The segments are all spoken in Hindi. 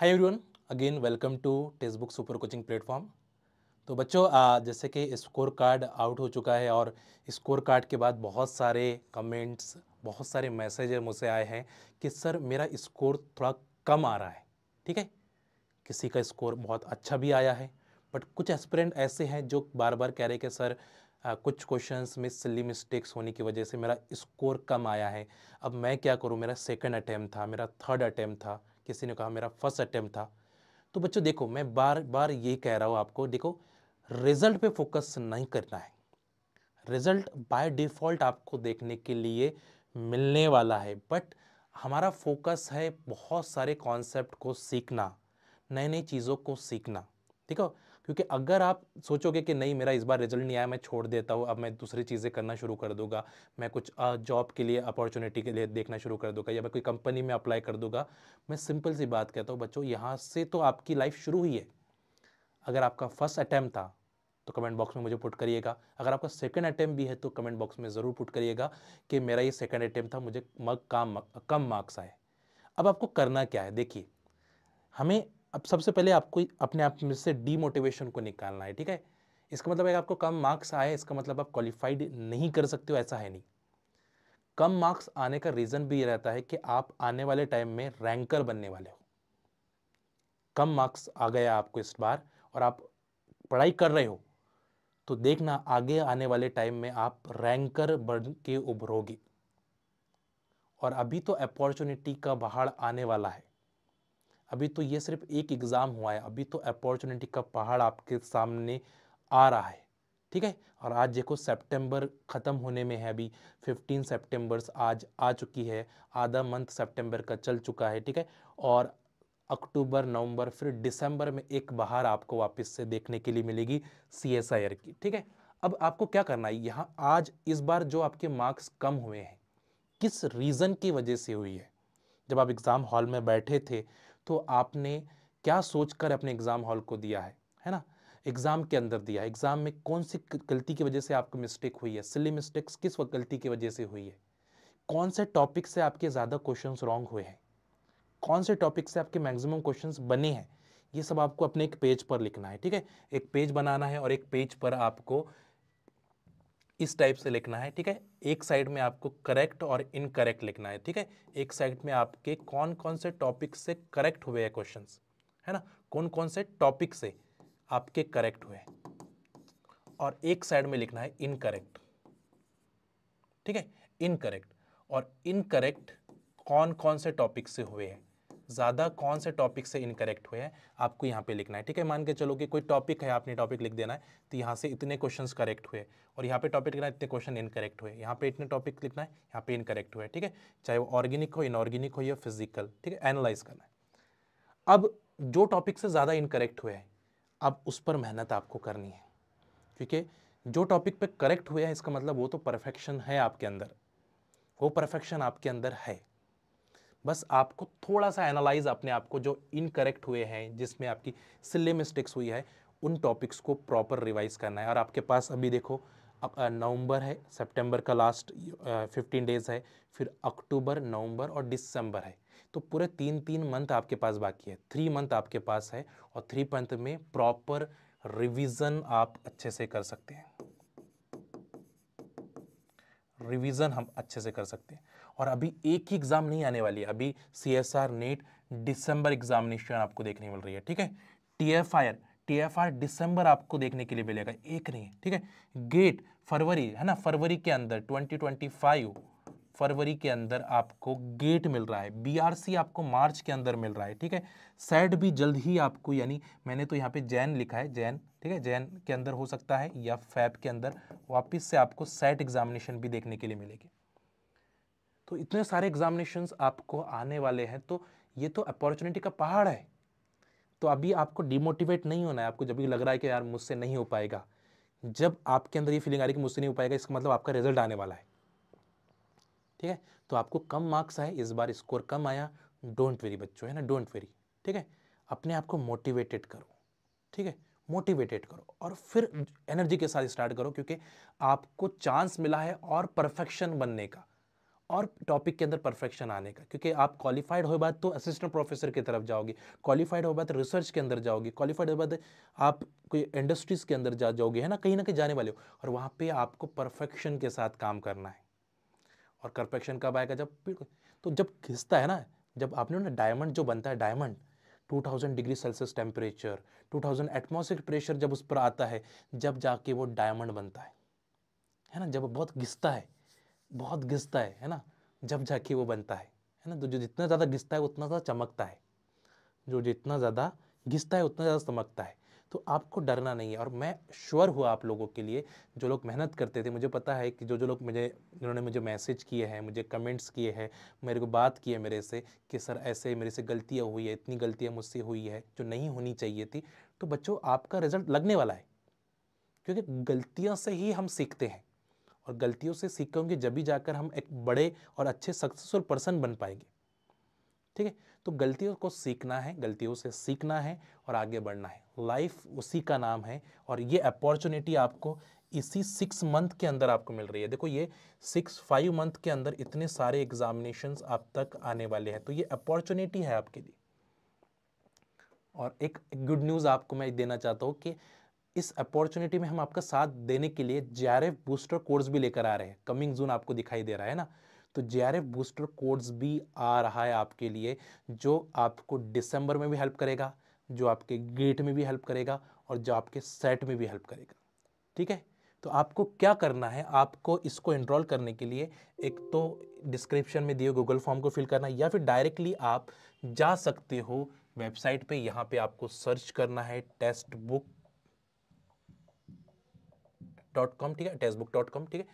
hi everyone again welcome to text book super coaching platform तो बच्चों जैसे कि स्कोर कार्ड आउट हो चुका है और स्कोर कार्ड के बाद बहुत सारे कमेंट्स बहुत सारे मैसेज मुझसे आए हैं कि सर मेरा स्कोर थोड़ा कम आ रहा है ठीक है किसी का स्कोर बहुत अच्छा भी आया है बट कुछ एस्परेंट ऐसे हैं जो बार बार कह रहे कि सर आ, कुछ क्वेश्चंस में सिली मिस्टेक्स होने की वजह से मेरा स्कोर कम आया है अब मैं क्या करूँ मेरा सेकंड अटैम्प्ट था मेरा थर्ड अटैम्प्ट था किसी ने कहा मेरा फर्स्ट अटैम्प्ट था तो बच्चों देखो मैं बार बार ये कह रहा हूँ आपको देखो रिजल्ट पे फोकस नहीं करना है रिजल्ट बाय डिफ़ॉल्ट आपको देखने के लिए मिलने वाला है बट हमारा फोकस है बहुत सारे कॉन्सेप्ट को सीखना नए नई चीज़ों को सीखना ठीक है क्योंकि अगर आप सोचोगे कि नहीं मेरा इस बार रिजल्ट नहीं आया मैं छोड़ देता हूँ अब मैं दूसरी चीज़ें करना शुरू कर दूंगा मैं कुछ जॉब के लिए अपॉर्चुनिटी के लिए देखना शुरू कर दूंगा या मैं कोई कंपनी में अप्लाई कर दूंगा मैं सिंपल सी बात कहता हूँ बच्चों यहाँ से तो आपकी लाइफ शुरू ही है अगर आपका फर्स्ट अटैम्प्ट था तो कमेंट बॉक्स में मुझे पुट करिएगा अगर आपका सेकंड अटैम्प्ट भी है तो कमेंट बॉक्स में ज़रूर पुट करिएगा कि मेरा ये सेकंड अटैम्प्ट था मुझे मग काम कम मार्क्स आए अब आपको करना क्या है देखिए हमें अब सबसे पहले आपको अपने आप में से डीमोटिवेशन को निकालना है ठीक है इसका मतलब है आपको कम मार्क्स आए इसका मतलब आप क्वालिफाइड नहीं कर सकते हो ऐसा है नहीं कम मार्क्स आने का रीज़न भी ये रहता है कि आप आने वाले टाइम में रैंकर बनने वाले हो कम मार्क्स आ गया आपको इस बार और आप पढ़ाई कर रहे हो तो देखना आगे आने वाले टाइम में आप रैंकर बन के उभरोगे और अभी तो अपॉर्चुनिटी का बहाड़ आने वाला है अभी तो ये सिर्फ एक एग्ज़ाम हुआ है अभी तो अपॉर्चुनिटी का पहाड़ आपके सामने आ रहा है ठीक है और आज देखो सितंबर ख़त्म होने में है अभी 15 सितंबर आज आ चुकी है आधा मंथ सितंबर का चल चुका है ठीक है और अक्टूबर नवंबर फिर दिसंबर में एक बाहर आपको वापस से देखने के लिए मिलेगी सी एस आई आर की ठीक है अब आपको क्या करना है यहाँ आज इस बार जो आपके मार्क्स कम हुए हैं किस रीज़न की वजह से हुई है जब आप एग्ज़ाम हॉल में बैठे थे तो आपने क्या सोचकर अपने एग्ज़ाम हॉल को दिया है है ना एग्ज़ाम के अंदर दिया एग्ज़ाम में कौन सी गलती की वजह से आपको मिस्टेक हुई है सिली मिस्टेक्स किस गलती की वजह से हुई है कौन से टॉपिक से आपके ज़्यादा क्वेश्चन रॉन्ग हुए हैं कौन से टॉपिक से आपके मैक्सिमम क्वेश्चन बने हैं ये सब आपको अपने एक पेज पर लिखना है ठीक है एक पेज बनाना है और एक पेज पर आपको इस टाइप से लिखना है ठीक है एक साइड में आपको करेक्ट और इनकरेक्ट लिखना है ठीक है एक साइड में आपके कौन कौन से टॉपिक से करेक्ट हुए हैं क्वेश्चन है ना कौन कौन से टॉपिक से आपके करेक्ट हुए और एक साइड में लिखना है इनकरेक्ट ठीक है इनकरेक्ट और इनकरेक्ट कौन कौन से टॉपिक से हुए हैं ज़्यादा कौन से टॉपिक से इनकरेक्ट हुए हैं आपको यहाँ पे लिखना है ठीक है मान के चलो कि कोई टॉपिक है आपने टॉपिक लिख देना है तो यहाँ से इतने क्वेश्चन करेक्ट हुए और यहाँ पे टॉपिक लिखना है इतने क्वेश्चन इनकरेक्ट हुए यहाँ पे इतने टॉपिक लिखना है यहाँ पे इनकरेक्ट हुए ठीक है चाहे वो ऑर्गेनिक हो इनऑर्गेनिक हो या फिजिकल ठीक है एनालाइज करना है अब जो टॉपिक से ज़्यादा इनकरेक्ट हुए हैं अब उस पर मेहनत आपको करनी है क्योंकि जो टॉपिक पर करेक्ट हुए हैं इसका मतलब वो तो परफेक्शन है आपके अंदर वो परफेक्शन आपके अंदर है बस आपको थोड़ा सा एनालाइज अपने आप को जो इनकरेक्ट हुए हैं जिसमें आपकी सिले मिस्टेक्स हुई है उन टॉपिक्स को प्रॉपर रिवाइज करना है और आपके पास अभी देखो अब नवंबर है सितंबर का लास्ट फिफ्टीन डेज़ है फिर अक्टूबर नवंबर और दिसंबर है तो पूरे तीन तीन मंथ आपके पास बाकी है थ्री मंथ आपके पास है और थ्री मंथ में प्रॉपर रिविज़न आप अच्छे से कर सकते हैं रिविज़न हम अच्छे से कर सकते हैं और अभी एक ही एग्ज़ाम नहीं आने वाली है अभी C S R NET December examination आपको देखने मिल रही है ठीक है T F I R T F R December आपको देखने के लिए मिलेगा एक नहीं ठीक है गेट फरवरी है ना फरवरी के अंदर ट्वेंटी ट्वेंटी फाइव फरवरी के अंदर आपको गेट मिल रहा है बीआरसी आपको मार्च के अंदर मिल रहा है ठीक है सेट भी जल्द ही आपको यानी मैंने तो यहाँ पे जैन लिखा है जैन ठीक है जैन के अंदर हो सकता है या फैब के अंदर वापस से आपको सेट एग्जामिनेशन भी देखने के लिए मिलेगी तो इतने सारे एग्जामिनेशन आपको आने वाले हैं तो ये तो अपॉर्चुनिटी का पहाड़ है तो अभी आपको डिमोटिवेट नहीं होना है आपको जब भी लग रहा है कि यार मुझसे नहीं हो पाएगा जब आपके अंदर ये फीलिंग आ रही है कि मुझसे नहीं हो पाएगा इसका मतलब आपका रिजल्ट आने वाला है ठीक है तो आपको कम मार्क्स आए इस बार स्कोर कम आया डोंट वेरी बच्चों है ना डोंट वेरी ठीक है अपने आप को मोटिवेटेड करो ठीक है मोटिवेटेड करो और फिर एनर्जी के साथ स्टार्ट करो क्योंकि आपको चांस मिला है और परफेक्शन बनने का और टॉपिक के अंदर परफेक्शन आने का क्योंकि आप क्वालिफाइड हो बाद तो असिस्टेंट प्रोफेसर की तरफ जाओगे क्वालिफाइड हो बाद रिसर्च के अंदर जाओगे क्वालिफाइड हो बाद आप कोई इंडस्ट्रीज़ के अंदर जा जाओगे है ना कहीं ना कहीं जाने वाले हो और वहाँ पे आपको परफेक्शन के साथ काम करना है और परफेक्शन कब आएगा जब तो जब घिसता है ना जब आपने ना डायमंड जो बनता है diamond 2000 degree Celsius temperature 2000 atmospheric pressure जब उस पर आता है जब जाके वो डायमंड बनता है है ना जब बहुत घिसता है बहुत घिसता है है ना जब जाके वो बनता है है ना तो जो जितना ज़्यादा घिसता है उतना ज़्यादा चमकता है जो जितना ज़्यादा घिसता है उतना ज़्यादा चमकता है तो आपको डरना नहीं है और मैं श्योर हुआ आप लोगों के लिए जो लोग मेहनत करते थे मुझे पता है कि जो जो लोग मुझे जिन्होंने मुझे मैसेज किए हैं मुझे कमेंट्स किए हैं मेरे को बात की है मेरे से कि सर ऐसे मेरे से गलतियाँ हुई है इतनी गलतियाँ मुझसे हुई है जो नहीं होनी चाहिए थी तो बच्चों आपका रिजल्ट लगने वाला है क्योंकि गलतियों से ही हम सीखते हैं और गलतियों से सीखेंगे जब भी जाकर हम एक बड़े और अच्छे सक्सेसफुल पर्सन बन पाएंगे ठीक है तो गलतियों को सीखना है गलतियों से सीखना है और आगे बढ़ना है लाइफ उसी का नाम है और ये अपॉर्चुनिटी आपको इसी सिक्स मंथ के अंदर आपको मिल रही है देखो ये सिक्स फाइव मंथ के अंदर इतने सारे एग्जामिनेशन आप तक आने वाले हैं तो ये अपॉर्चुनिटी है आपके लिए और एक गुड न्यूज़ आपको मैं देना चाहता हूँ कि इस अपॉर्चुनिटी में हम आपका साथ देने के लिए जे बूस्टर कोर्स भी लेकर आ रहे हैं कमिंग जून आपको दिखाई दे रहा है ना तो जे बूस्टर कोर्स भी आ रहा है आपके लिए जो आपको दिसंबर में भी हेल्प करेगा जो आपके गेट में भी हेल्प करेगा और जो आपके सेट में भी हेल्प करेगा ठीक है तो आपको क्या करना है आपको इसको एनरोल करने के लिए एक तो डिस्क्रिप्शन में दिए गूगल फॉर्म को फिल करना या फिर डायरेक्टली आप जा सकते हो वेबसाइट पे यहाँ पे आपको सर्च करना है टेस्ट बुक डॉट कॉम ठीक है टेक्सटबुक डॉट कॉम ठीक है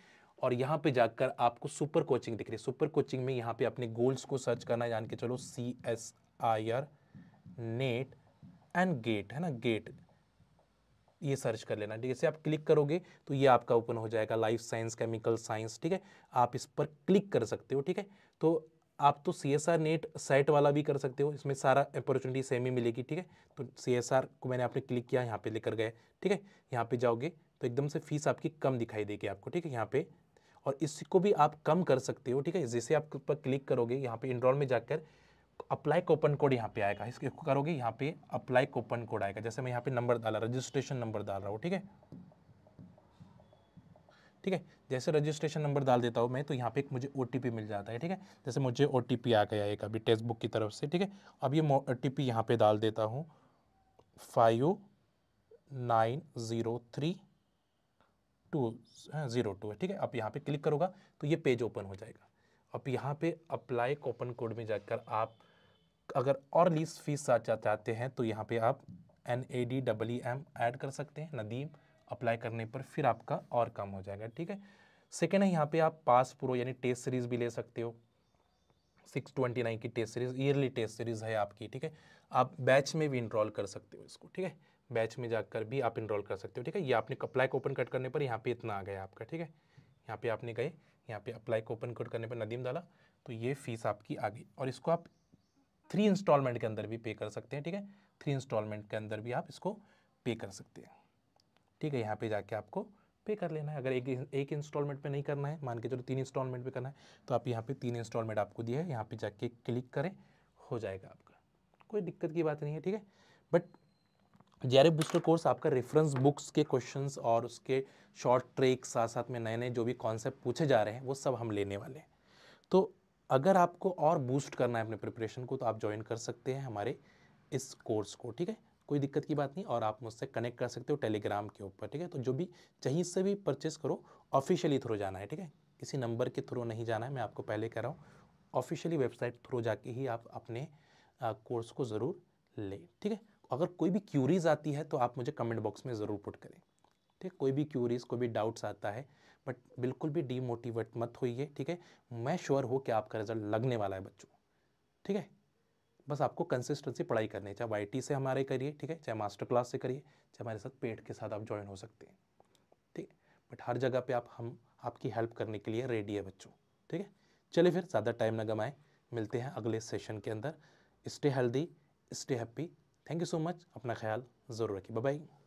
और यहाँ पे जाकर आपको सुपर कोचिंग दिख रही है सुपर कोचिंग में यहाँ पे अपने गोल्स को सर्च करना जान के चलो C S I R NET and GATE है ना गेट ये सर्च कर लेना ठीक है जैसे आप क्लिक करोगे तो ये आपका ओपन हो जाएगा लाइफ साइंस केमिकल साइंस ठीक है आप इस पर क्लिक कर सकते हो ठीक है तो आप तो C S R NET site वाला भी कर सकते हो इसमें सारा अपॉर्चुनिटी सेम ही मिलेगी ठीक है तो सी एस आर को मैंने आपने क्लिक किया यहाँ पे लेकर गए ठीक है यहाँ पे जाओगे तो एकदम से फीस आपकी कम दिखाई देगी आपको ठीक है यहाँ पे और इसको भी आप कम कर सकते हो ठीक है जैसे आप पर क्लिक करोगे यहाँ पे इनरोल में जाकर अप्लाई कोपन कोड यहाँ पे आएगा इसके करोगे यहाँ पे अप्लाई कोपन कोड आएगा जैसे मैं यहाँ पे नंबर डाला रजिस्ट्रेशन नंबर डाल रहा हूँ ठीक है ठीक है जैसे रजिस्ट्रेशन नंबर डाल देता हूँ मैं तो यहाँ पे एक मुझे ओ मिल जाता है ठीक है जैसे मुझे ओ आ गया एक अभी टेक्स्ट बुक की तरफ से ठीक है अब ये ओ टी पी यहाँ पर डाल देता हूँ five nine zero three two हाँ, ज़ीरो टू है ठीक है आप यहाँ पे क्लिक करोगा तो ये पेज ओपन हो जाएगा अब यहाँ पे अप्लाई कोपन कोड में जाकर आप अगर और लीज फीस चाहते हैं तो यहाँ पे आप N A D double E M add कर सकते हैं नदीम अप्लाई करने पर फिर आपका और कम हो जाएगा ठीक है सेकेंड है यहाँ पे आप पास प्रो यानी टेस्ट सीरीज़ भी ले सकते हो सिक्स ट्वेंटी नाइन की test series yearly test series है आपकी ठीक है आप बैच में भी इनरोल कर सकते हो इसको ठीक है बैच में जाकर भी आप इनरोल कर सकते हो ठीक है ये आपने अप्लाई को ओपन कट करने पर यहाँ पे इतना आ गया आपका ठीक है यहाँ पे आपने गए यहाँ पे अप्लाई को ओपन कट करने पर नदीम डाला तो ये फीस आपकी आ गई और इसको आप थ्री इंस्टॉलमेंट के अंदर भी पे कर सकते हैं ठीक है थ्री इंस्टॉलमेंट के अंदर भी आप इसको पे कर सकते हैं ठीक है यहाँ पर जाके आपको पे कर लेना है अगर एक एक इंस्टॉलमेंट पे नहीं करना है मान के चलो तीन इंस्टॉलमेंट पे करना है तो आप यहाँ पे तीन इंस्टॉलमेंट आपको दिया है यहाँ पे जाके क्लिक करें हो जाएगा आपका कोई दिक्कत की बात नहीं है ठीक है बट जे बूस्टर कोर्स आपका रेफरेंस बुक्स के क्वेश्चंस और उसके शॉर्ट ट्रेक साथ साथ में नए नए जो भी कॉन्सेप्ट पूछे जा रहे हैं वो सब हम लेने वाले हैं तो अगर आपको और बूस्ट करना है अपने प्रिपरेशन को तो आप ज्वाइन कर सकते हैं हमारे इस कोर्स को ठीक है कोई दिक्कत की बात नहीं और आप मुझसे कनेक्ट कर सकते हो टेलीग्राम के ऊपर ठीक है तो जो भी चाहिए से भी परचेस करो ऑफिशियली थ्रू जाना है ठीक है किसी नंबर के थ्रू नहीं जाना है मैं आपको पहले कह रहा हूँ ऑफिशियली वेबसाइट थ्रू जाके ही आप अपने कोर्स को ज़रूर लें ठीक है अगर कोई भी क्यूरीज आती है तो आप मुझे कमेंट बॉक्स में ज़रूर पुट करें ठीक कोई भी क्यूरीज कोई भी डाउट्स आता है बट बिल्कुल भी डीमोटिवेट मत होइए ठीक है मैं श्योर हूँ कि आपका रिजल्ट लगने वाला है बच्चों ठीक है बस आपको कंसिस्टेंसी पढ़ाई करनी है चाहे वाई से हमारे करिए ठीक है चाहे मास्टर क्लास से करिए चाहे हमारे साथ पेट के साथ आप ज्वाइन हो सकते हैं ठीक है बट हर जगह पर आप हम आपकी हेल्प करने के लिए रेडी है बच्चों ठीक है चलिए फिर ज़्यादा टाइम ना गमाएं मिलते हैं अगले सेशन के अंदर stay healthy stay happy thank you so much अपना ख्याल ज़रूर रखिए बाय